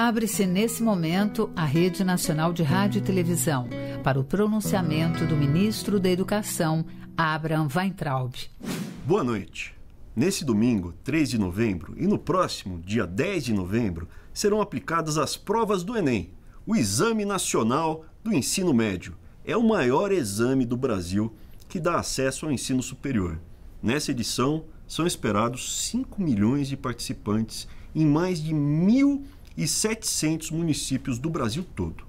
Abre-se nesse momento a Rede Nacional de Rádio e Televisão para o pronunciamento do ministro da Educação, Abraham Weintraub. Boa noite. Nesse domingo, 3 de novembro, e no próximo, dia 10 de novembro, serão aplicadas as provas do Enem, o Exame Nacional do Ensino Médio. É o maior exame do Brasil que dá acesso ao ensino superior. Nessa edição, são esperados 5 milhões de participantes em mais de mil e 700 municípios do Brasil todo.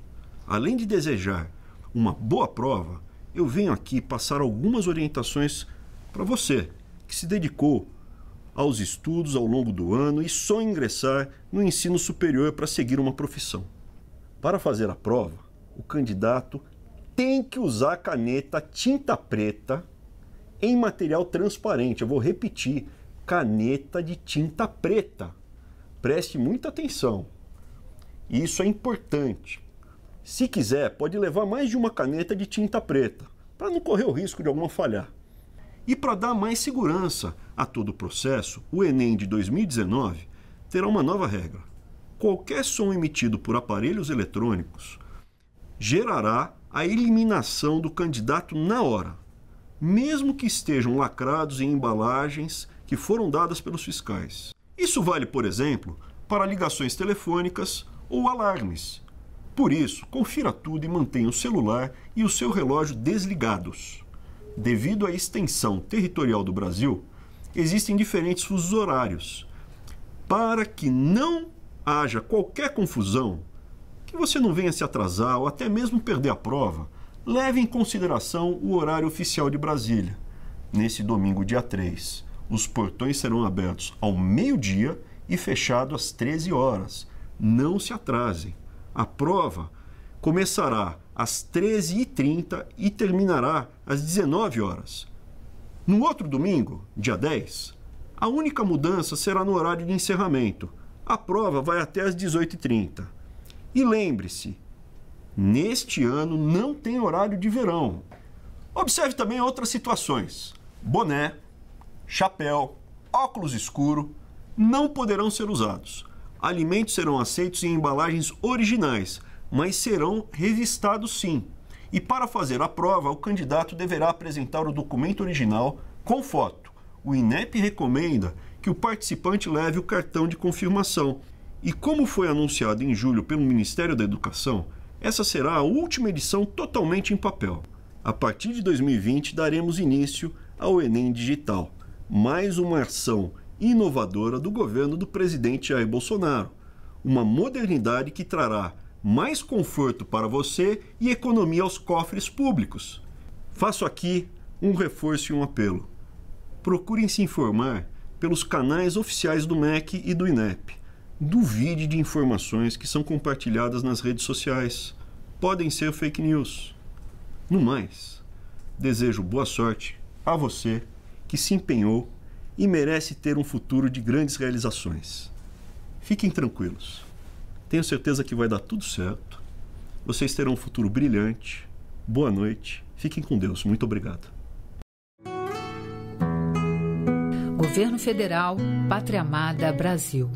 Além de desejar uma boa prova, eu venho aqui passar algumas orientações para você que se dedicou aos estudos ao longo do ano e só ingressar no ensino superior para seguir uma profissão. Para fazer a prova, o candidato tem que usar caneta tinta preta em material transparente. Eu vou repetir: caneta de tinta preta. Preste muita atenção. E isso é importante. Se quiser, pode levar mais de uma caneta de tinta preta, para não correr o risco de alguma falhar. E para dar mais segurança a todo o processo, o Enem de 2019 terá uma nova regra. Qualquer som emitido por aparelhos eletrônicos gerará a eliminação do candidato na hora, mesmo que estejam lacrados em embalagens que foram dadas pelos fiscais. Isso vale, por exemplo, para ligações telefônicas ou alarmes. Por isso, confira tudo e mantenha o celular e o seu relógio desligados. Devido à extensão territorial do Brasil, existem diferentes fusos horários. Para que não haja qualquer confusão, que você não venha se atrasar ou até mesmo perder a prova, leve em consideração o horário oficial de Brasília. Nesse domingo, dia 3, os portões serão abertos ao meio-dia e fechados às 13 horas não se atrasem. A prova começará às 13h30 e terminará às 19 horas. No outro domingo, dia 10, a única mudança será no horário de encerramento. A prova vai até às 18h30. E lembre-se, neste ano não tem horário de verão. Observe também outras situações: boné, chapéu, óculos escuro não poderão ser usados alimentos serão aceitos em embalagens originais, mas serão revistados sim. E para fazer a prova, o candidato deverá apresentar o documento original com foto. O INEP recomenda que o participante leve o cartão de confirmação. E como foi anunciado em julho pelo Ministério da Educação, essa será a última edição totalmente em papel. A partir de 2020, daremos início ao Enem Digital, mais uma ação inovadora do governo do presidente Jair Bolsonaro. Uma modernidade que trará mais conforto para você e economia aos cofres públicos. Faço aqui um reforço e um apelo. Procurem se informar pelos canais oficiais do MEC e do INEP. Duvide de informações que são compartilhadas nas redes sociais. Podem ser fake news. No mais, desejo boa sorte a você que se empenhou e merece ter um futuro de grandes realizações. Fiquem tranquilos. Tenho certeza que vai dar tudo certo. Vocês terão um futuro brilhante. Boa noite. Fiquem com Deus. Muito obrigado. Governo Federal, Pátria Amada Brasil.